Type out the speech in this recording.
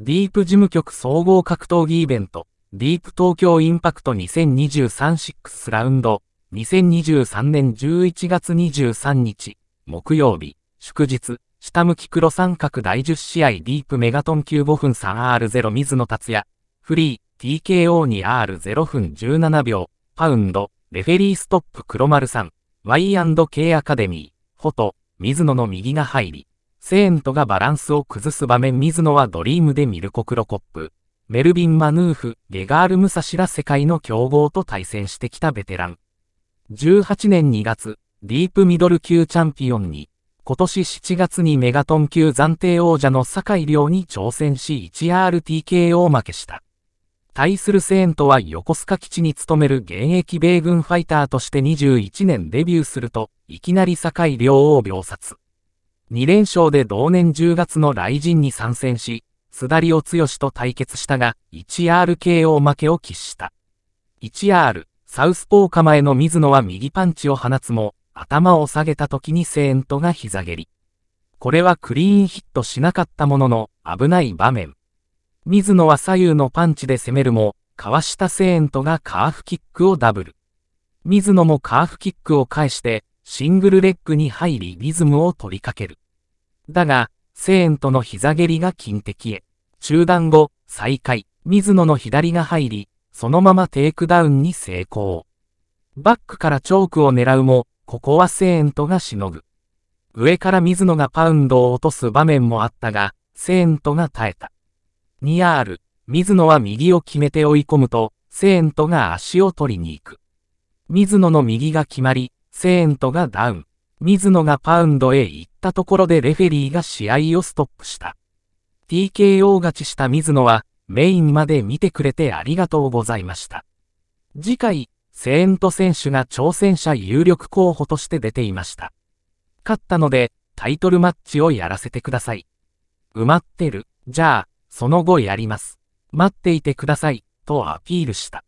ディープ事務局総合格闘技イベント、ディープ東京インパクト2023-6ラウンド、2023年11月23日、木曜日、祝日、下向き黒三角第10試合ディープメガトン級5分 3R0 水野達也、フリー、TKO2R0 分17秒、パウンド、レフェリーストップ黒丸さん、Y&K アカデミー、フォト、水野の右が入り、セーントがバランスを崩す場面水野はドリームでミルコ・クロコップ、メルビン・マヌーフ、ゲガール・ムサシら世界の強豪と対戦してきたベテラン。18年2月、ディープミドル級チャンピオンに、今年7月にメガトン級暫定王者の坂井亮に挑戦し 1RTKO 負けした。対するセーントは横須賀基地に勤める現役米軍ファイターとして21年デビューすると、いきなり坂井亮を秒殺。2連勝で同年10月の雷神に参戦し、須田利夫剛と対決したが、1RKO 負けを喫した。1R、サウスポー構えの水野は右パンチを放つも、頭を下げた時にセーントが膝蹴り。これはクリーンヒットしなかったものの、危ない場面。水野は左右のパンチで攻めるも、かわしたセーントがカーフキックをダブル。水野もカーフキックを返して、シングルレッグに入りリズムを取りかける。だが、セーンとの膝蹴りが近敵へ。中断後、再開、水野の左が入り、そのままテイクダウンに成功。バックからチョークを狙うも、ここはセーントがしのぐ。上から水野がパウンドを落とす場面もあったが、セーントが耐えた。ニアール、水野は右を決めて追い込むと、セーントが足を取りに行く。水野の右が決まり、セーントがダウン。水野がパウンドへ行ったところでレフェリーが試合をストップした。TKO 勝ちした水野は、メインまで見てくれてありがとうございました。次回、セーント選手が挑戦者有力候補として出ていました。勝ったので、タイトルマッチをやらせてください。埋まってる。じゃあ、その後やります。待っていてください、とアピールした。